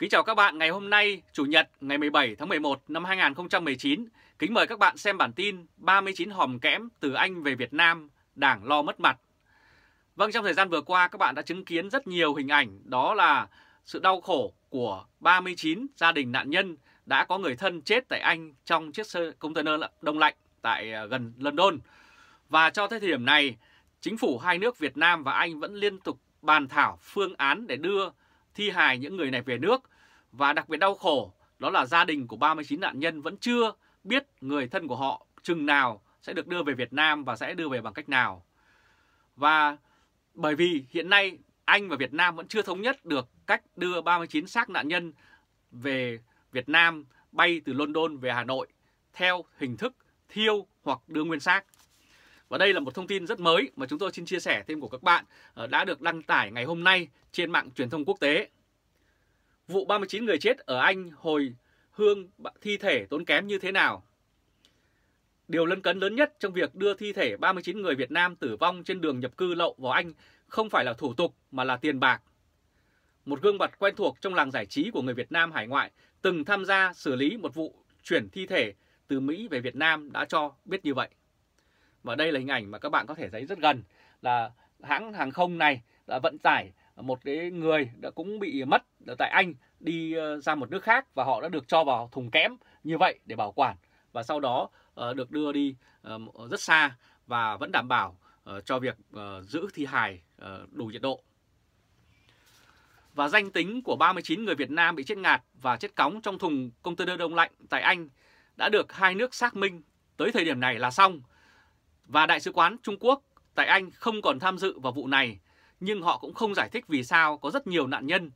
Kính chào các bạn ngày hôm nay, Chủ nhật ngày 17 tháng 11 năm 2019. Kính mời các bạn xem bản tin 39 hòm kẽm từ Anh về Việt Nam, Đảng lo mất mặt. Vâng, trong thời gian vừa qua các bạn đã chứng kiến rất nhiều hình ảnh đó là sự đau khổ của 39 gia đình nạn nhân đã có người thân chết tại Anh trong chiếc container đông lạnh tại à, gần London. Và cho tới thời điểm này, chính phủ hai nước Việt Nam và Anh vẫn liên tục bàn thảo phương án để đưa thi hài những người này về nước và đặc biệt đau khổ đó là gia đình của 39 nạn nhân vẫn chưa biết người thân của họ chừng nào sẽ được đưa về Việt Nam và sẽ đưa về bằng cách nào. Và bởi vì hiện nay Anh và Việt Nam vẫn chưa thống nhất được cách đưa 39 xác nạn nhân về Việt Nam bay từ London về Hà Nội theo hình thức thiêu hoặc đưa nguyên xác. Và đây là một thông tin rất mới mà chúng tôi xin chia sẻ thêm của các bạn ờ, đã được đăng tải ngày hôm nay trên mạng truyền thông quốc tế. Vụ 39 người chết ở Anh hồi hương thi thể tốn kém như thế nào? Điều lân cấn lớn nhất trong việc đưa thi thể 39 người Việt Nam tử vong trên đường nhập cư lậu vào Anh không phải là thủ tục mà là tiền bạc. Một gương mặt quen thuộc trong làng giải trí của người Việt Nam hải ngoại từng tham gia xử lý một vụ chuyển thi thể từ Mỹ về Việt Nam đã cho biết như vậy. Và đây là hình ảnh mà các bạn có thể thấy rất gần là hãng hàng không này đã vận tải một cái người đã cũng bị mất ở tại Anh đi ờ, ra một nước khác và họ đã được cho vào thùng kẽm như vậy để bảo quản và sau đó ờ, được đưa đi ờ, rất xa và vẫn đảm bảo cho việc giữ thi hài đủ nhiệt độ. Và danh tính của 39 người Việt Nam bị chết ngạt và chết cóng trong thùng container đông lạnh tại Anh đã được hai nước xác minh tới thời điểm này là xong và Đại sứ quán Trung Quốc tại Anh không còn tham dự vào vụ này, nhưng họ cũng không giải thích vì sao có rất nhiều nạn nhân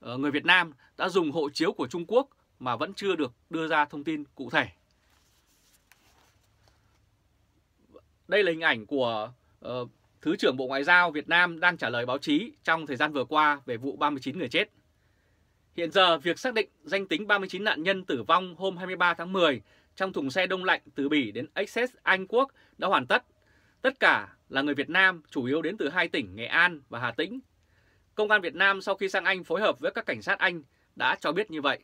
ờ, người Việt Nam đã dùng hộ chiếu của Trung Quốc mà vẫn chưa được đưa ra thông tin cụ thể. Đây là hình ảnh của ờ, Thứ trưởng Bộ Ngoại giao Việt Nam đang trả lời báo chí trong thời gian vừa qua về vụ 39 người chết. Hiện giờ, việc xác định danh tính 39 nạn nhân tử vong hôm 23 tháng 10 trong thùng xe đông lạnh từ Bỉ đến Essex, Anh Quốc đã hoàn tất. Tất cả là người Việt Nam, chủ yếu đến từ hai tỉnh Nghệ An và Hà Tĩnh. Công an Việt Nam sau khi sang Anh phối hợp với các cảnh sát Anh đã cho biết như vậy.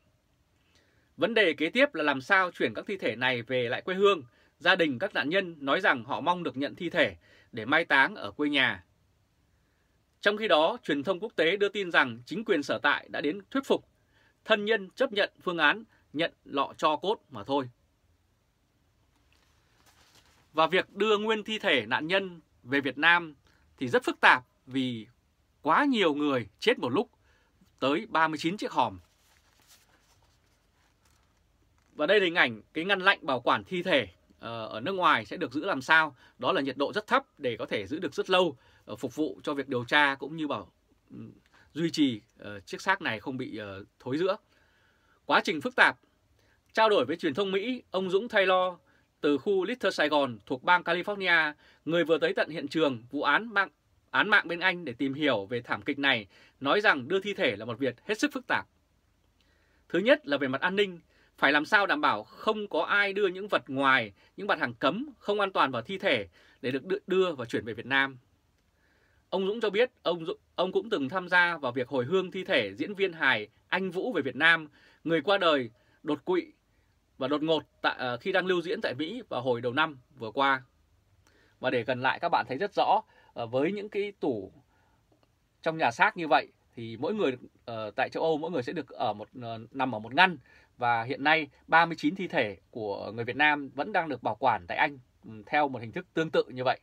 Vấn đề kế tiếp là làm sao chuyển các thi thể này về lại quê hương. Gia đình các nạn nhân nói rằng họ mong được nhận thi thể để mai táng ở quê nhà. Trong khi đó, truyền thông quốc tế đưa tin rằng chính quyền sở tại đã đến thuyết phục thân nhân chấp nhận phương án nhận lọ cho cốt mà thôi. Và việc đưa nguyên thi thể nạn nhân về Việt Nam thì rất phức tạp vì quá nhiều người chết một lúc, tới 39 chiếc hòm. Và đây là hình ảnh cái ngăn lạnh bảo quản thi thể ờ, ở nước ngoài sẽ được giữ làm sao? Đó là nhiệt độ rất thấp để có thể giữ được rất lâu, ờ, phục vụ cho việc điều tra cũng như bảo ừ, duy trì ờ, chiếc xác này không bị thối rữa. Quá trình phức tạp Trao đổi với truyền thông Mỹ, ông Dũng Taylor, từ khu Little Sài Gòn thuộc bang California, người vừa tới tận hiện trường vụ án mạng, án mạng bên Anh để tìm hiểu về thảm kịch này, nói rằng đưa thi thể là một việc hết sức phức tạp. Thứ nhất là về mặt an ninh, phải làm sao đảm bảo không có ai đưa những vật ngoài, những mặt hàng cấm không an toàn vào thi thể để được đưa và chuyển về Việt Nam. Ông Dũng cho biết ông ông cũng từng tham gia vào việc hồi hương thi thể diễn viên hài Anh Vũ về Việt Nam, người qua đời đột quỵ và đột ngột tại, ờ, khi đang lưu diễn tại Mỹ vào hồi đầu năm vừa qua. Và để gần lại các bạn thấy rất rõ ờ, với những cái tủ trong nhà xác như vậy thì mỗi người ờ, tại châu Âu mỗi người sẽ được ở một nằm ở một ngăn và hiện nay 39 thi thể của người Việt Nam vẫn đang được bảo quản tại Anh ừ, theo một hình thức tương tự như vậy.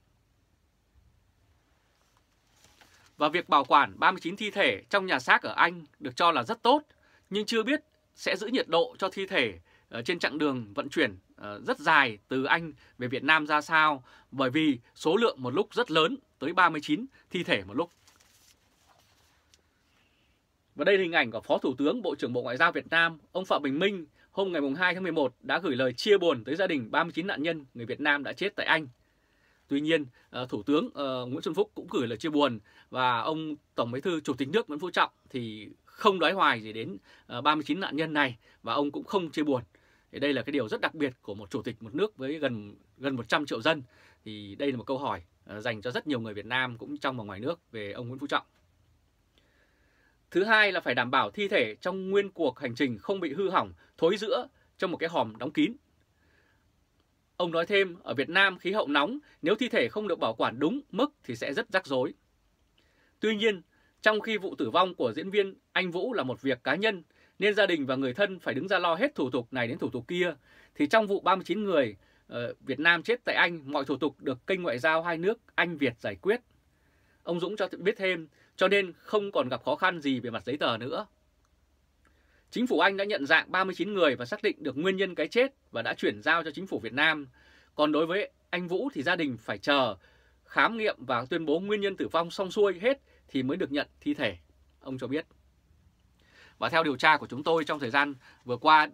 Và việc bảo quản 39 thi thể trong nhà xác ở Anh được cho là rất tốt nhưng chưa biết sẽ giữ nhiệt độ cho thi thể trên chặng đường vận chuyển ờ, rất dài từ Anh về Việt Nam ra sao bởi vì số lượng một lúc rất lớn tới 39 thi thể một lúc. Và đây là hình ảnh của Phó Thủ tướng Bộ trưởng Bộ Ngoại giao Việt Nam, ông Phạm Bình Minh hôm ngày 2 tháng 11 đã gửi lời chia buồn tới gia đình 39 nạn nhân người Việt Nam đã chết tại Anh. Tuy nhiên, ờ, Thủ tướng ờ, Nguyễn Xuân Phúc cũng gửi lời chia buồn và ông Tổng Bí thư Chủ tịch nước Nguyễn Phú Trọng thì không đoái hoài gì đến 39 nạn nhân này và ông cũng không chia buồn thì đây là cái điều rất đặc biệt của một chủ tịch một nước với gần gần 100 triệu dân. Thì đây là một câu hỏi à, dành cho rất nhiều người Việt Nam cũng trong và ngoài nước về ông Nguyễn Phú Trọng. Thứ hai là phải đảm bảo thi thể trong nguyên cuộc hành trình không bị hư hỏng, thối rữa trong một cái hòm đóng kín. Ông nói thêm, ở Việt Nam khí hậu nóng, nếu thi thể không được bảo quản đúng mức thì sẽ rất rắc rối. Tuy nhiên, trong khi vụ tử vong của diễn viên Anh Vũ là một việc cá nhân, nên gia đình và người thân phải đứng ra lo hết thủ tục này đến thủ tục kia. Thì trong vụ 39 người ờ, Việt Nam chết tại Anh, mọi thủ tục được kênh ngoại giao hai nước Anh-Việt giải quyết. Ông Dũng cho biết thêm, cho nên không còn gặp khó khăn gì về mặt giấy tờ nữa. Chính phủ Anh đã nhận dạng 39 người và xác định được nguyên nhân cái chết và đã chuyển giao cho chính phủ Việt Nam. Còn đối với anh Vũ thì gia đình phải chờ khám nghiệm và tuyên bố nguyên nhân tử vong xong xuôi hết thì mới được nhận thi thể, ông cho biết. Và theo điều tra của chúng tôi trong thời gian vừa qua,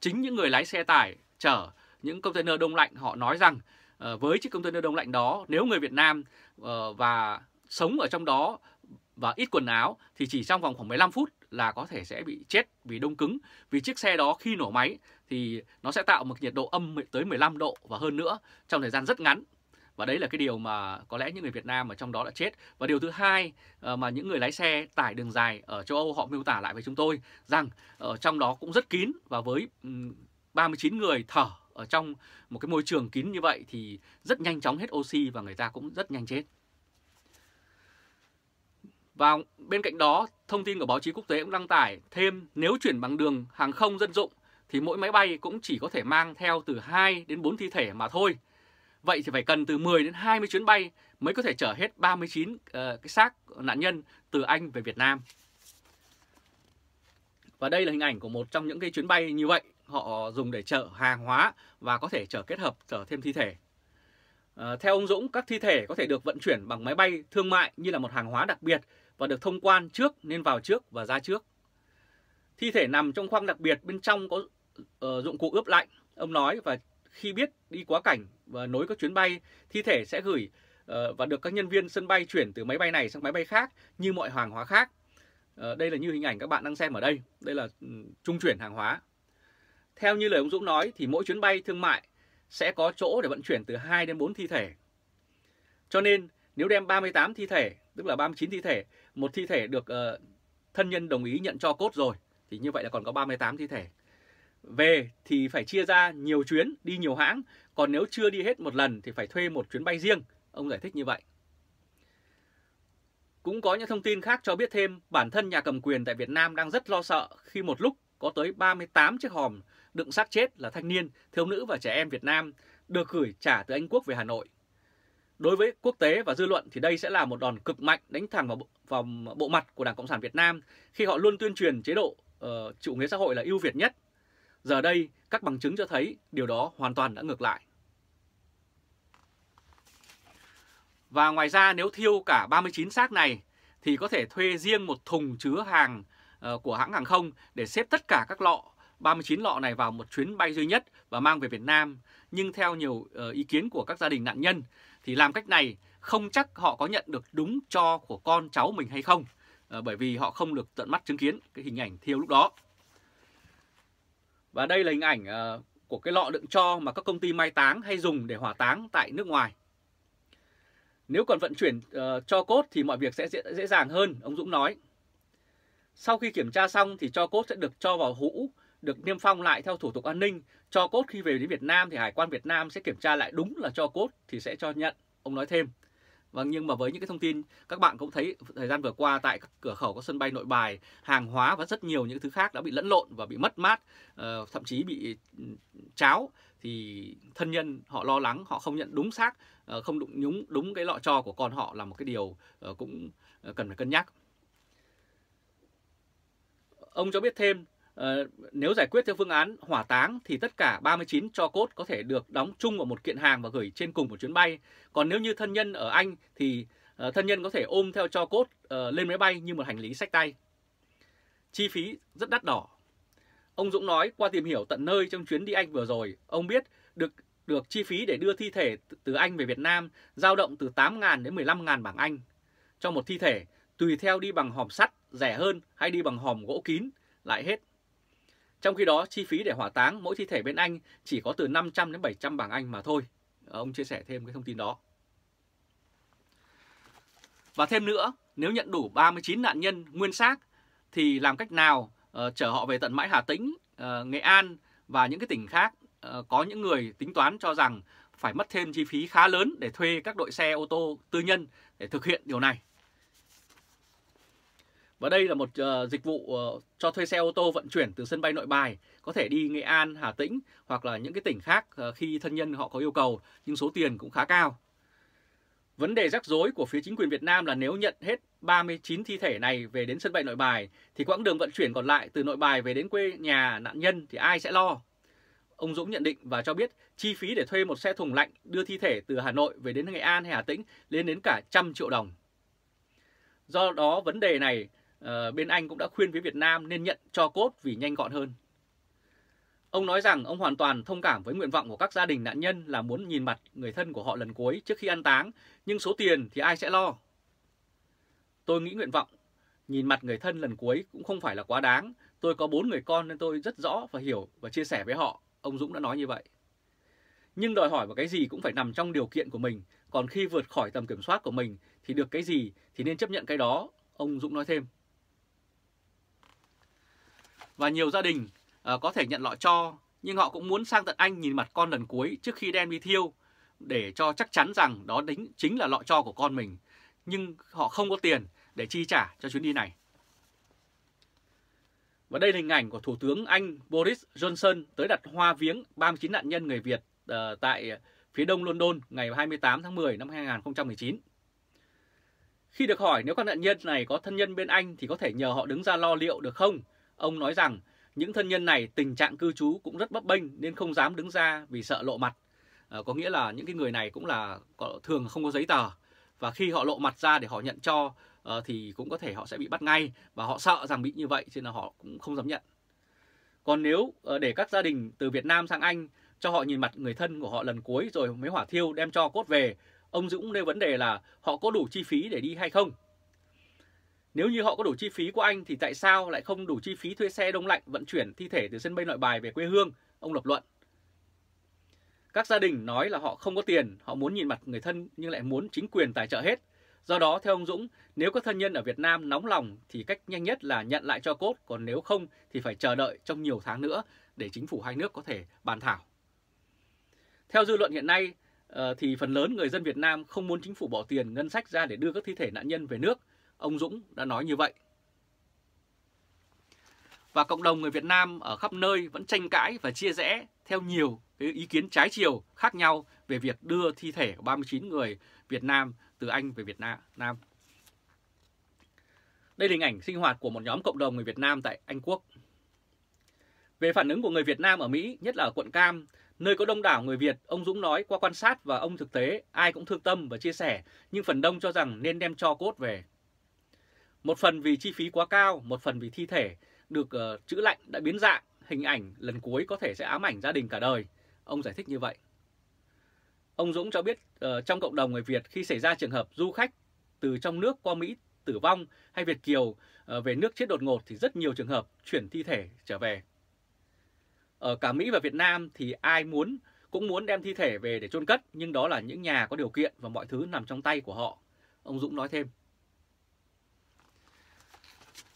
chính những người lái xe tải chở những container đông lạnh họ nói rằng ờ, với chiếc container đông lạnh đó, nếu người Việt Nam ờ, và sống ở trong đó và ít quần áo thì chỉ trong vòng khoảng 15 phút là có thể sẽ bị chết vì đông cứng. Vì chiếc xe đó khi nổ máy thì nó sẽ tạo một nhiệt độ âm tới 15 độ và hơn nữa trong thời gian rất ngắn và đấy là cái điều mà có lẽ những người Việt Nam ở trong đó đã chết. Và điều thứ hai ờ, mà những người lái xe tải đường dài ở châu Âu họ miêu tả lại với chúng tôi rằng ở ờ, trong đó cũng rất kín và với 39 người thở ở trong một cái môi trường kín như vậy thì rất nhanh chóng hết oxy và người ta cũng rất nhanh chết. Và bên cạnh đó, thông tin của báo chí quốc tế cũng đăng tải thêm nếu chuyển bằng đường hàng không dân dụng thì mỗi máy bay cũng chỉ có thể mang theo từ 2 đến 4 thi thể mà thôi. Vậy thì phải cần từ 10 đến 20 chuyến bay mới có thể chở hết 39 uh, ờ, cái xác nạn nhân từ Anh về Việt Nam. Và đây là hình ảnh của một trong những cái chuyến bay như vậy họ dùng để chở hàng hóa và có thể chở kết hợp chở thêm thi thể. À, theo ông Dũng, các thi thể có thể được vận chuyển bằng máy bay thương mại như là một hàng hóa đặc biệt và được thông quan trước nên vào trước và ra trước. Thi thể nằm trong khoang đặc biệt bên trong có uh, dụng cụ ướp lạnh, ông nói và khi biết đi quá cảnh và nối các chuyến bay, thi thể sẽ gửi ờ, và được các nhân viên sân bay chuyển từ máy bay này sang máy bay khác như mọi hàng hóa khác. Ờ, đây là như hình ảnh các bạn đang xem ở đây, đây là ừ, trung chuyển hàng hóa. Theo như lời ông Dũng nói thì mỗi chuyến bay thương mại sẽ có chỗ để vận chuyển từ 2 đến 4 thi thể. Cho nên nếu đem 38 thi thể, tức là 39 thi thể, một thi thể được uh, thân nhân đồng ý nhận cho cốt rồi, thì như vậy là còn có 38 thi thể về thì phải chia ra nhiều chuyến đi nhiều hãng, còn nếu chưa đi hết một lần thì phải thuê một chuyến bay riêng, ông giải thích như vậy. Cũng có những thông tin khác cho biết thêm bản thân nhà cầm quyền tại Việt Nam đang rất lo sợ khi một lúc có tới 38 chiếc hòm đựng xác chết là thanh niên, thiếu nữ và trẻ em Việt Nam được gửi trả từ Anh Quốc về Hà Nội. Đối với quốc tế và dư luận thì đây sẽ là một đòn cực mạnh đánh thẳng vào bộ, vào bộ mặt của Đảng Cộng sản Việt Nam khi họ luôn tuyên truyền chế độ uh, chủ nghĩa xã hội là ưu việt nhất Giờ đây, các bằng chứng cho thấy điều đó hoàn toàn đã ngược lại. Và ngoài ra nếu thiêu cả 39 xác này thì có thể thuê riêng một thùng chứa hàng ờ, của hãng hàng không để xếp tất cả các lọ 39 lọ này vào một chuyến bay duy nhất và mang về Việt Nam. Nhưng theo nhiều ờ, ý kiến của các gia đình nạn nhân thì làm cách này không chắc họ có nhận được đúng cho của con cháu mình hay không ờ, bởi vì họ không được tận mắt chứng kiến cái hình ảnh thiêu lúc đó. Và đây là hình ảnh ờ, của cái lọ đựng cho mà các công ty mai táng hay dùng để hỏa táng tại nước ngoài. Nếu còn vận chuyển ờ, cho cốt thì mọi việc sẽ dễ, dễ dàng hơn, ông Dũng nói. Sau khi kiểm tra xong thì cho cốt sẽ được cho vào hũ, được niêm phong lại theo thủ tục an ninh. Cho cốt khi về đến Việt Nam thì Hải quan Việt Nam sẽ kiểm tra lại đúng là cho cốt thì sẽ cho nhận, ông nói thêm. Vâng, nhưng mà với những cái thông tin các bạn cũng thấy thời gian vừa qua tại cửa khẩu các sân bay nội bài, hàng hóa và rất nhiều những thứ khác đã bị lẫn lộn và bị mất mát, ờ, thậm chí bị ừ, cháo thì thân nhân họ lo lắng, họ không nhận đúng xác, ờ, không đụng nhúng đúng cái lọ cho của con họ là một cái điều ờ, cũng cần phải cân nhắc. Ông cho biết thêm Ờ, nếu giải quyết theo phương án hỏa táng thì tất cả 39 cho cốt có thể được đóng chung vào một kiện hàng và gửi trên cùng một chuyến bay. Còn nếu như thân nhân ở Anh thì ờ, thân nhân có thể ôm theo cho cốt ờ, lên máy bay như một hành lý sách tay. Chi phí rất đắt đỏ. Ông Dũng nói qua tìm hiểu tận nơi trong chuyến đi Anh vừa rồi, ông biết được được chi phí để đưa thi thể từ Anh về Việt Nam dao động từ 8.000 đến 15.000 bảng Anh. Cho một thi thể, tùy theo đi bằng hòm sắt rẻ hơn hay đi bằng hòm gỗ kín lại hết trong khi đó, chi phí để hỏa táng mỗi thi thể bên Anh chỉ có từ 500 đến 700 bảng Anh mà thôi. Ông chia sẻ thêm cái thông tin đó. Và thêm nữa, nếu nhận đủ 39 nạn nhân nguyên xác thì làm cách nào uh, chở họ về tận mãi Hà Tĩnh, uh, Nghệ An và những cái tỉnh khác uh, có những người tính toán cho rằng phải mất thêm chi phí khá lớn để thuê các đội xe ô tô tư nhân để thực hiện điều này. Và đây là một uh, dịch vụ uh, cho thuê xe ô tô vận chuyển từ sân bay Nội Bài có thể đi Nghệ An, Hà Tĩnh hoặc là những cái tỉnh khác uh, khi thân nhân họ có yêu cầu nhưng số tiền cũng khá cao. Vấn đề rắc rối của phía chính quyền Việt Nam là nếu nhận hết 39 thi thể này về đến sân bay Nội Bài thì quãng đường vận chuyển còn lại từ Nội Bài về đến quê nhà nạn nhân thì ai sẽ lo? Ông Dũng nhận định và cho biết chi phí để thuê một xe thùng lạnh đưa thi thể từ Hà Nội về đến Nghệ An hay Hà Tĩnh lên đến cả trăm triệu đồng. Do đó vấn đề này Ờ, bên Anh cũng đã khuyên với Việt Nam nên nhận cho cốt vì nhanh gọn hơn. Ông nói rằng ông hoàn toàn thông cảm với nguyện vọng của các gia đình nạn nhân là muốn nhìn mặt người thân của họ lần cuối trước khi ăn táng, nhưng số tiền thì ai sẽ lo? Tôi nghĩ nguyện vọng nhìn mặt người thân lần cuối cũng không phải là quá đáng. Tôi có bốn người con nên tôi rất rõ và hiểu và chia sẻ với họ. Ông Dũng đã nói như vậy. Nhưng đòi hỏi vào cái gì cũng phải nằm trong điều kiện của mình. Còn khi vượt khỏi tầm kiểm soát của mình thì được cái gì thì nên chấp nhận cái đó. Ông Dũng nói thêm. Và nhiều gia đình uh, có thể nhận lọ cho, nhưng họ cũng muốn sang tận Anh nhìn mặt con lần cuối trước khi đem đi thiêu, để cho chắc chắn rằng đó đính chính là lọ cho của con mình. Nhưng họ không có tiền để chi trả cho chuyến đi này. Và đây là hình ảnh của Thủ tướng Anh Boris Johnson tới đặt hoa viếng 39 nạn nhân người Việt uh, tại phía đông London ngày 28 tháng 10 năm 2019. Khi được hỏi nếu các nạn nhân này có thân nhân bên Anh thì có thể nhờ họ đứng ra lo liệu được không Ông nói rằng những thân nhân này tình trạng cư trú cũng rất bấp bênh nên không dám đứng ra vì sợ lộ mặt. À, có nghĩa là những cái người này cũng là thường không có giấy tờ và khi họ lộ mặt ra để họ nhận cho à, thì cũng có thể họ sẽ bị bắt ngay và họ sợ rằng bị như vậy cho nên là họ cũng không dám nhận. Còn nếu à, để các gia đình từ Việt Nam sang Anh cho họ nhìn mặt người thân của họ lần cuối rồi mới hỏa thiêu đem cho cốt về, ông Dũng nêu vấn đề là họ có đủ chi phí để đi hay không nếu như họ có đủ chi phí của anh thì tại sao lại không đủ chi phí thuê xe đông lạnh vận chuyển thi thể từ sân bay nội bài về quê hương, ông lập luận. Các gia đình nói là họ không có tiền, họ muốn nhìn mặt người thân nhưng lại muốn chính quyền tài trợ hết. Do đó, theo ông Dũng, nếu các thân nhân ở Việt Nam nóng lòng thì cách nhanh nhất là nhận lại cho cốt, còn nếu không thì phải chờ đợi trong nhiều tháng nữa để chính phủ hai nước có thể bàn thảo. Theo dư luận hiện nay, ờ, thì phần lớn người dân Việt Nam không muốn chính phủ bỏ tiền ngân sách ra để đưa các thi thể nạn nhân về nước Ông Dũng đã nói như vậy. Và cộng đồng người Việt Nam ở khắp nơi vẫn tranh cãi và chia rẽ theo nhiều cái ý kiến trái chiều khác nhau về việc đưa thi thể của 39 người Việt Nam từ Anh về Việt Nam. Đây là hình ảnh sinh hoạt của một nhóm cộng đồng người Việt Nam tại Anh Quốc. Về phản ứng của người Việt Nam ở Mỹ, nhất là ở quận Cam, nơi có đông đảo người Việt, ông Dũng nói qua quan sát và ông thực tế ai cũng thương tâm và chia sẻ, nhưng phần đông cho rằng nên đem cho cốt về. Một phần vì chi phí quá cao, một phần vì thi thể được uh, chữ lạnh đã biến dạng, hình ảnh lần cuối có thể sẽ ám ảnh gia đình cả đời. Ông giải thích như vậy. Ông Dũng cho biết uh, trong cộng đồng người Việt khi xảy ra trường hợp du khách từ trong nước qua Mỹ tử vong hay Việt Kiều uh, về nước chết đột ngột thì rất nhiều trường hợp chuyển thi thể trở về. Ở cả Mỹ và Việt Nam thì ai muốn cũng muốn đem thi thể về để chôn cất nhưng đó là những nhà có điều kiện và mọi thứ nằm trong tay của họ. Ông Dũng nói thêm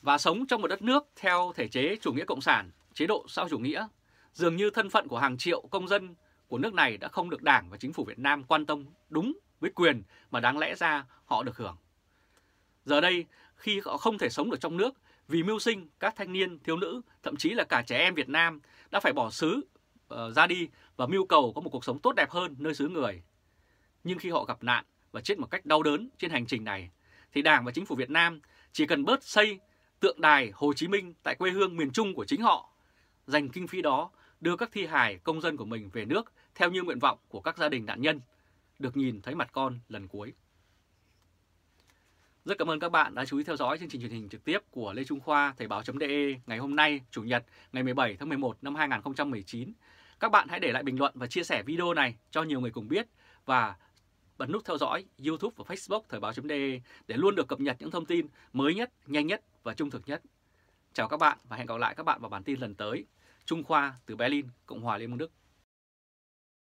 và sống trong một đất nước theo thể chế chủ nghĩa cộng sản, chế độ xã chủ nghĩa, dường như thân phận của hàng triệu công dân của nước này đã không được Đảng và Chính phủ Việt Nam quan tâm đúng với quyền mà đáng lẽ ra họ được hưởng. Giờ đây, khi họ không thể sống được trong nước vì mưu sinh, các thanh niên, thiếu nữ, thậm chí là cả trẻ em Việt Nam đã phải bỏ xứ uh, ra đi và mưu cầu có một cuộc sống tốt đẹp hơn nơi xứ người. Nhưng khi họ gặp nạn và chết một cách đau đớn trên hành trình này, thì Đảng và Chính phủ Việt Nam chỉ cần bớt xây tượng đài Hồ Chí Minh tại quê hương miền Trung của chính họ, dành kinh phí đó đưa các thi hài công dân của mình về nước theo như nguyện vọng của các gia đình nạn nhân, được nhìn thấy mặt con lần cuối. Rất cảm ơn các bạn đã chú ý theo dõi chương trình truyền hình trực tiếp của Lê Trung Khoa Thời báo.de ngày hôm nay, Chủ nhật, ngày 17 tháng 11 năm 2019. Các bạn hãy để lại bình luận và chia sẻ video này cho nhiều người cùng biết và bật nút theo dõi YouTube và Facebook Thời báo .de để luôn được cập nhật những thông tin mới nhất, nhanh nhất và trung thực nhất. Chào các bạn và hẹn gặp lại các bạn vào bản tin lần tới. Trung Khoa từ Berlin, Cộng hòa Liên bang Đức.